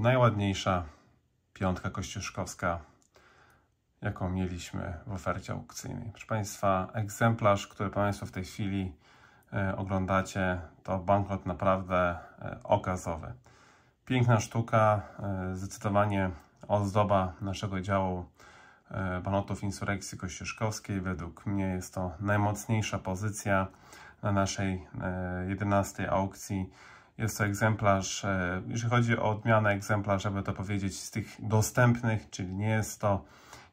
najładniejsza piątka kościuszkowska, jaką mieliśmy w ofercie aukcyjnej. Proszę Państwa, egzemplarz, który Państwo w tej chwili e, oglądacie, to banknot naprawdę e, okazowy. Piękna sztuka, e, zdecydowanie ozdoba naszego działu banotów insurekcji kościuszkowskiej. Według mnie jest to najmocniejsza pozycja na naszej 11 aukcji. Jest to egzemplarz, e, jeżeli chodzi o odmianę egzemplarz, żeby to powiedzieć, z tych dostępnych, czyli nie jest to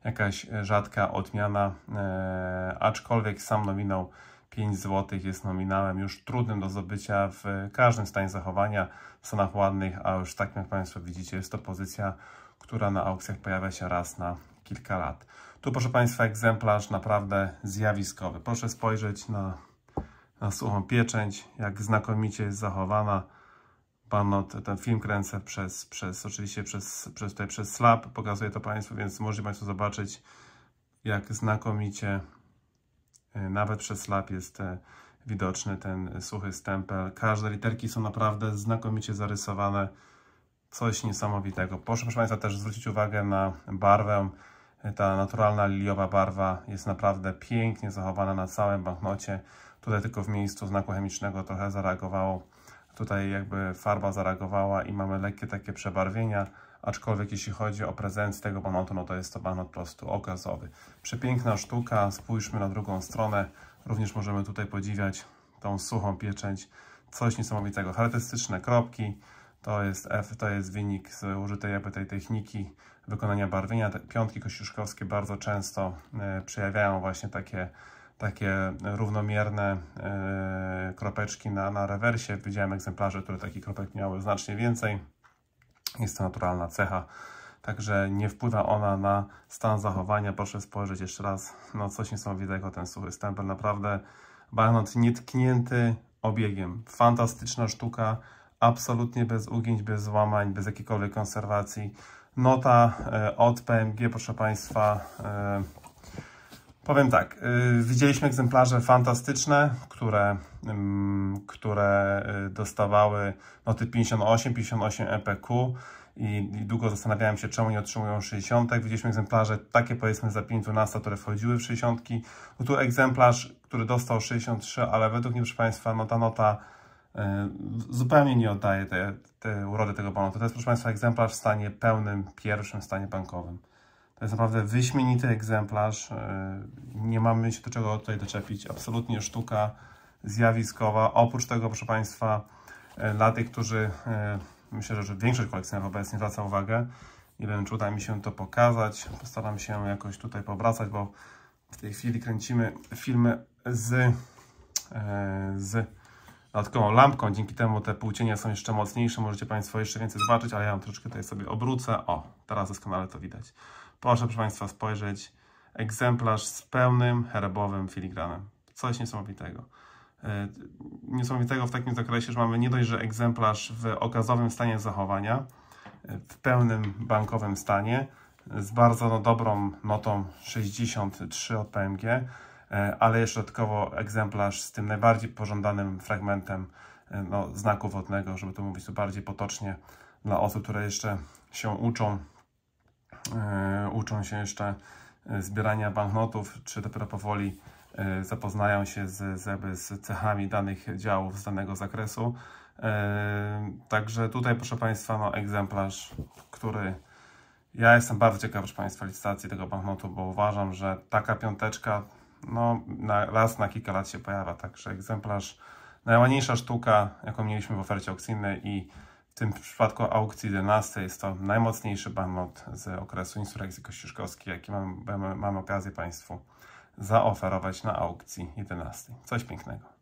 jakaś e, rzadka odmiana, e, aczkolwiek sam nominał 5 zł jest nominałem już trudnym do zdobycia w każdym stanie zachowania, w stanach ładnych, a już tak jak Państwo widzicie, jest to pozycja, która na aukcjach pojawia się raz na kilka lat. Tu proszę Państwa egzemplarz naprawdę zjawiskowy. Proszę spojrzeć na, na suchą pieczęć, jak znakomicie jest zachowana. Pan no, ten film kręcę przez, przez oczywiście przez, przez, tutaj przez Slab, pokazuję to Państwu, więc możecie Państwo zobaczyć, jak znakomicie e, nawet przez Slab jest e, widoczny ten suchy stempel. Każde literki są naprawdę znakomicie zarysowane. Coś niesamowitego. Proszę, proszę Państwa też zwrócić uwagę na barwę. E, ta naturalna liliowa barwa jest naprawdę pięknie zachowana na całym banknocie. Tutaj tylko w miejscu znaku chemicznego trochę zareagowało Tutaj jakby farba zareagowała i mamy lekkie takie przebarwienia, aczkolwiek jeśli chodzi o prezencję tego banatu, no to jest to banat po prostu okazowy. Przepiękna sztuka, spójrzmy na drugą stronę, również możemy tutaj podziwiać tą suchą pieczęć, coś niesamowitego. Charakterystyczne kropki, to jest F, to jest wynik z użytej jakby tej techniki wykonania barwienia. Te piątki kościuszkowskie bardzo często e, przejawiają właśnie takie takie równomierne e, kropeczki na, na rewersie. Widziałem egzemplarze, które takich kropek miały znacznie więcej. Jest to naturalna cecha, także nie wpływa ona na stan zachowania. Proszę spojrzeć jeszcze raz, no coś niesamowitego ten suchy stempel, naprawdę banknot nietknięty obiegiem. Fantastyczna sztuka, absolutnie bez ugięć, bez złamań, bez jakiejkolwiek konserwacji. Nota e, od PMG, proszę Państwa, e, Powiem tak, y, widzieliśmy egzemplarze fantastyczne, które, które y, dostawały noty 58, 58 EPQ i, długo zastanawiałem się, czemu nie otrzymują 60. Widzieliśmy egzemplarze takie powiedzmy za 512, które wchodziły w 60. No tu egzemplarz, który dostał 63, ale według mnie, proszę Państwa, no ta nota y, zupełnie nie oddaje te, te urody tego banknotu. To jest, proszę Państwa, egzemplarz w stanie pełnym, pierwszym, stanie bankowym. To jest naprawdę wyśmienity egzemplarz. E, nie mamy się do czego tutaj doczepić. Absolutnie sztuka zjawiskowa. Oprócz tego, proszę Państwa, e, dla tych, którzy e, myślę, że większość kolekcjonerów obecnie zwraca uwagę, nie wiem, czy uda mi się to pokazać. Postaram się jakoś tutaj powracać, bo w tej chwili kręcimy filmy z, z dodatkową lampką, dzięki temu te półcienie są jeszcze mocniejsze, możecie Państwo jeszcze więcej zobaczyć, ale ja ją troszkę tutaj sobie obrócę. O, teraz doskonale to widać. Proszę proszę Państwa spojrzeć, egzemplarz z pełnym herbowym filigranem. Coś niesamowitego. E, niesamowitego w takim zakresie, że mamy nie dość, że egzemplarz w okazowym stanie zachowania, e, w pełnym bankowym stanie, z bardzo no, dobrą notą 63 od PMG, E, ale jeszcze dodatkowo egzemplarz z tym najbardziej pożądanym fragmentem e, no, znaku wodnego, żeby to mówić tu bardziej potocznie, dla osób, które jeszcze się uczą, e, uczą się jeszcze zbierania banknotów, czy dopiero powoli zapoznają się z, z, z cechami danych działów z danego zakresu. także tutaj, proszę Państwa, no, egzemplarz, który ja jestem bardzo ciekaw, proszę Państwa, licytacji tego banknotu, bo uważam, że taka piąteczka no, na, raz na kilka lat się pojawia, także egzemplarz najładniejsza sztuka, jaką mieliśmy w ofercie aukcyjnej i w tym przypadku aukcji 11 jest to najmocniejszy banknot z okresu insurekcji kościuszkowskiej, jaki mam mamy okazję Państwu zaoferować na aukcji 11. Coś pięknego.